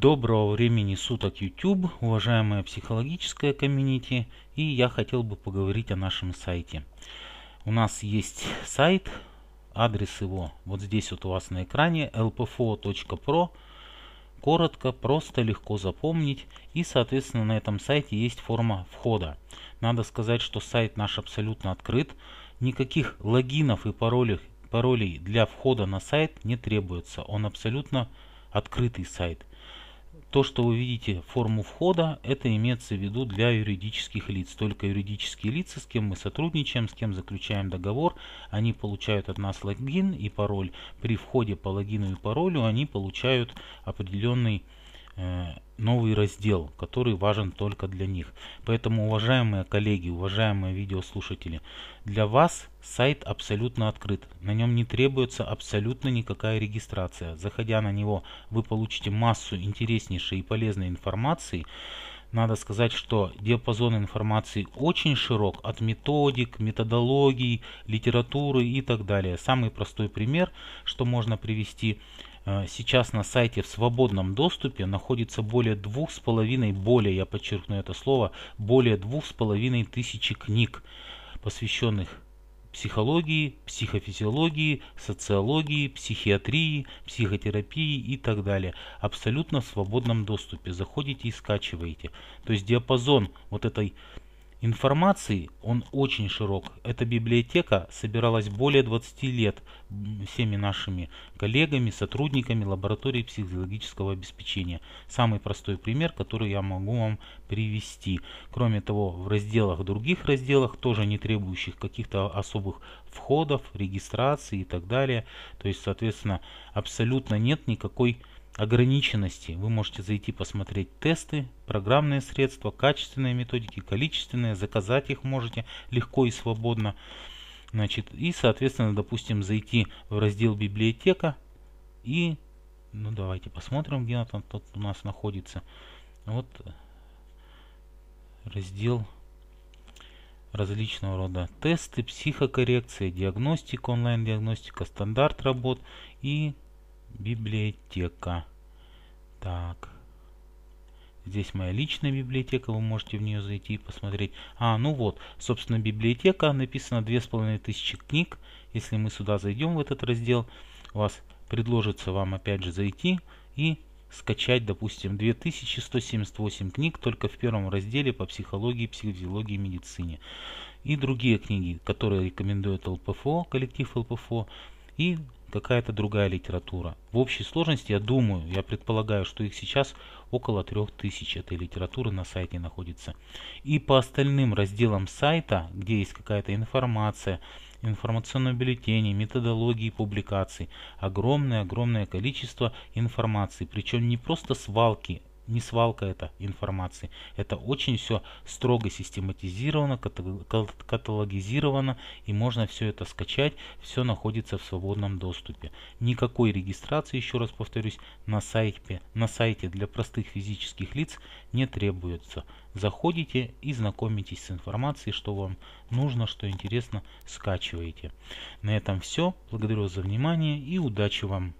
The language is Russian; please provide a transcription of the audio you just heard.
Доброго времени суток YouTube, уважаемая психологическая комьюнити, и я хотел бы поговорить о нашем сайте. У нас есть сайт, адрес его вот здесь вот у вас на экране lpfo.pro, коротко, просто, легко запомнить и соответственно на этом сайте есть форма входа. Надо сказать, что сайт наш абсолютно открыт, никаких логинов и паролей, паролей для входа на сайт не требуется, он абсолютно открытый сайт. То, что вы видите форму входа, это имеется в виду для юридических лиц. Только юридические лица, с кем мы сотрудничаем, с кем заключаем договор, они получают от нас логин и пароль. При входе по логину и паролю они получают определенный Э, новый раздел, который важен только для них. Поэтому, уважаемые коллеги, уважаемые видеослушатели, для вас сайт абсолютно открыт. На нем не требуется абсолютно никакая регистрация. Заходя на него, вы получите массу интереснейшей и полезной информации. Надо сказать, что диапазон информации очень широк от методик, методологий, литературы и так далее. Самый простой пример, что можно привести – Э, сейчас на сайте в свободном доступе находится более двух с половиной, более, я подчеркну это слово, более двух с половиной тысячи книг, посвященных психологии, психофизиологии, социологии, психиатрии, психотерапии и так далее. Абсолютно в свободном доступе. Заходите и скачиваете. То есть диапазон вот этой Информации он очень широк. Эта библиотека собиралась более 20 лет всеми нашими коллегами, сотрудниками лаборатории психологического обеспечения. Самый простой пример, который я могу вам привести. Кроме того, в разделах, других разделах, тоже не требующих каких-то особых входов, регистрации и так далее. То есть, соответственно, абсолютно нет никакой ограниченности. Вы можете зайти посмотреть тесты, программные средства, качественные методики, количественные, заказать их можете легко и свободно. Значит, и, соответственно, допустим, зайти в раздел библиотека и, ну, давайте посмотрим, где он там Тут у нас находится. Вот раздел различного рода тесты, психокоррекция, диагностика, онлайн-диагностика, стандарт работ и библиотека. Так. Здесь моя личная библиотека, вы можете в нее зайти и посмотреть. А, ну вот, собственно, библиотека, написано 2500 книг. Если мы сюда зайдем, в этот раздел, у вас предложится вам опять же зайти и скачать, допустим, 2178 книг только в первом разделе по психологии, психофизиологии и медицине. И другие книги, которые рекомендует ЛПФО, коллектив ЛПФО. И какая-то другая литература. В общей сложности, я думаю, я предполагаю, что их сейчас около 3000 этой литературы на сайте находится. И по остальным разделам сайта, где есть какая-то информация, информационные бюллетени, методологии публикаций, огромное-огромное количество информации, причем не просто свалки не свалка это информации. Это очень все строго систематизировано, каталогизировано, и можно все это скачать, все находится в свободном доступе. Никакой регистрации, еще раз повторюсь, на сайте, на сайте для простых физических лиц не требуется. Заходите и знакомитесь с информацией, что вам нужно, что интересно, скачиваете. На этом все. Благодарю вас за внимание и удачи вам!